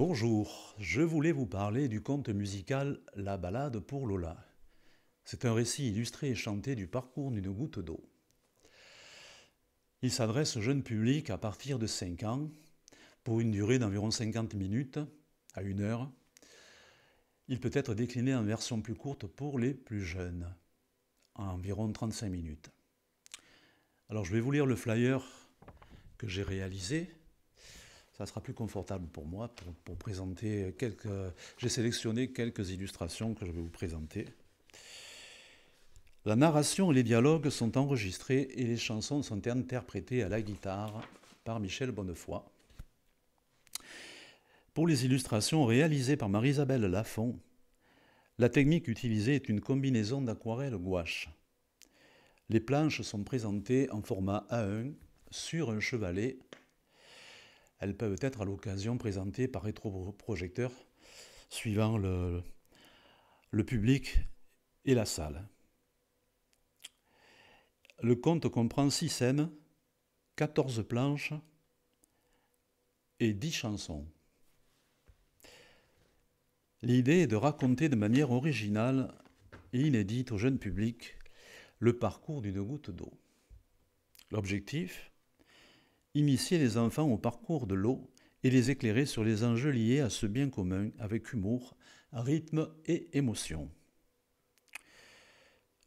Bonjour, je voulais vous parler du conte musical La balade pour Lola. C'est un récit illustré et chanté du parcours d'une goutte d'eau. Il s'adresse au jeune public à partir de 5 ans, pour une durée d'environ 50 minutes à 1 heure. Il peut être décliné en version plus courte pour les plus jeunes, à environ 35 minutes. Alors je vais vous lire le flyer que j'ai réalisé ça sera plus confortable pour moi pour, présenter quelques. J'ai sélectionné quelques illustrations que je vais vous présenter. La narration et les dialogues sont enregistrés et les chansons sont interprétées à la guitare par Michel Bonnefoy. Pour les illustrations réalisées par Marie-Isabelle Lafont, la technique utilisée est une combinaison d'aquarelles gouache. Les planches sont présentées en format A1 sur un chevalet elles peuvent être à l'occasion présentées par rétroprojecteur suivant le, le public et la salle. Le conte comprend six scènes, 14 planches et 10 chansons. L'idée est de raconter de manière originale et inédite au jeune public le parcours d'une goutte d'eau. L'objectif initier les enfants au parcours de l'eau et les éclairer sur les enjeux liés à ce bien commun avec humour, rythme et émotion.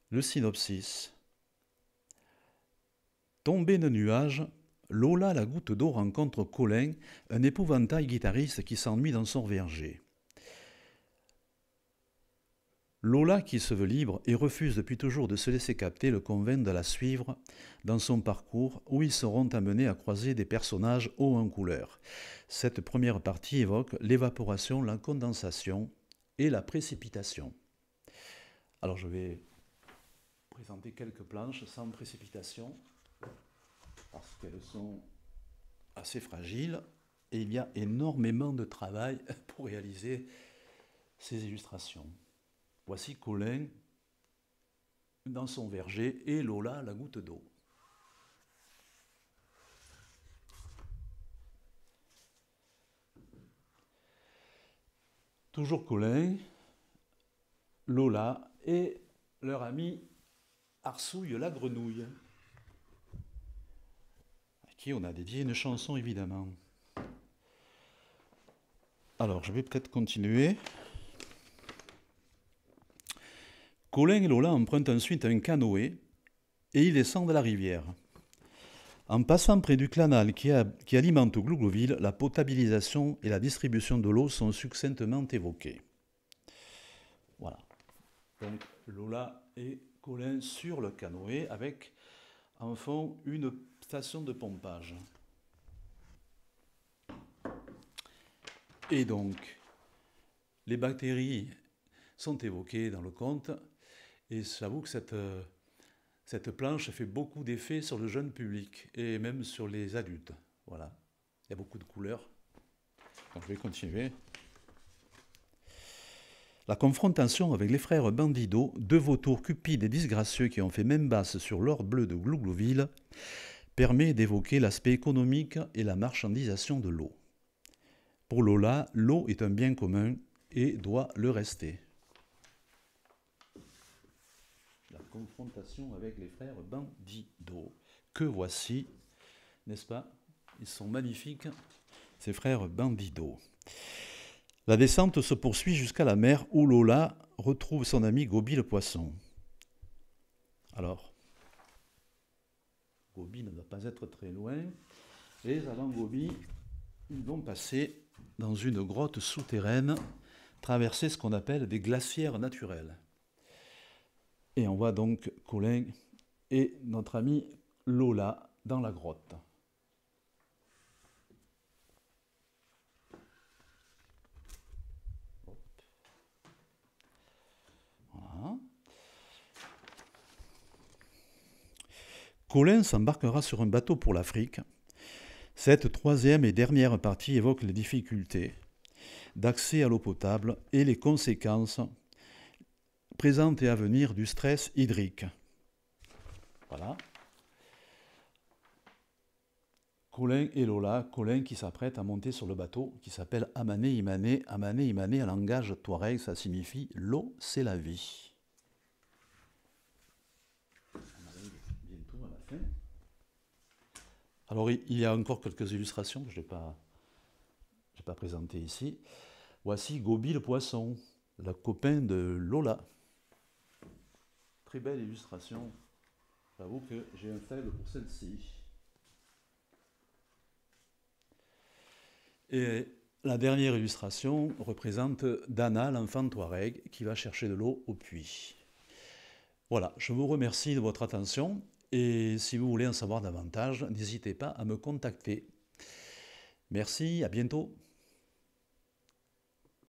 Le synopsis. Tombé de nuages, Lola la goutte d'eau rencontre Colin, un épouvantail guitariste qui s'ennuie dans son verger. Lola, qui se veut libre et refuse depuis toujours de se laisser capter, le convainc de la suivre dans son parcours où ils seront amenés à croiser des personnages hauts en couleur. Cette première partie évoque l'évaporation, la condensation et la précipitation. Alors je vais présenter quelques planches sans précipitation parce qu'elles sont assez fragiles et il y a énormément de travail pour réaliser ces illustrations. Voici Colin dans son verger et Lola la goutte d'eau. Toujours Colin, Lola et leur ami Arsouille la grenouille, à qui on a dédié une chanson évidemment. Alors je vais peut-être continuer. Colin et Lola empruntent ensuite un canoë et ils descendent la rivière. En passant près du canal qui, alimente alimente la potabilisation et la distribution de l'eau sont succinctement évoquées. Voilà. Donc Lola et Colin sur le canoë avec en fond une station de pompage. Et donc, les bactéries sont évoquées dans le conte et j'avoue que cette, euh, cette planche fait beaucoup d'effet sur le jeune public et même sur les adultes. Voilà, il y a beaucoup de couleurs. je vais continuer. La confrontation avec les frères Bandido, deux vautours cupides et disgracieux qui ont fait même basse sur l'or bleu de Glouglouville, permet d'évoquer l'aspect économique et la marchandisation de l'eau. Pour Lola, l'eau est un bien commun et doit le rester. confrontation avec les frères Bandido, que voici, n'est-ce pas Ils sont magnifiques, ces frères Bandido. La descente se poursuit jusqu'à la mer où Lola retrouve son ami Gobi le poisson. Alors, Gobi ne va pas être très loin. Et avant Gobi, ils vont passer dans une grotte souterraine, traverser ce qu'on appelle des glacières naturelles. Et on voit donc Colin et notre ami Lola dans la grotte. Colin s'embarquera sur un bateau pour l'Afrique. Cette troisième et dernière partie évoque les difficultés d'accès à l'eau potable et les conséquences Présente et à venir du stress hydrique. Voilà. Colin et Lola, Colin qui s'apprête à monter sur le bateau qui s'appelle Amané Imané. Amané Imané, à langage touareg, ça signifie l'eau, c'est la vie. Alors il y a encore quelques illustrations que je n'ai pas, pas présentées ici. Voici Gobi le poisson, la copain de Lola. Très belle illustration. J'avoue que j'ai un faible pour celle-ci. Et la dernière illustration représente Dana, l'enfant Touareg, qui va chercher de l'eau au puits. Voilà, je vous remercie de votre attention et si vous voulez en savoir davantage, n'hésitez pas à me contacter. Merci, à bientôt.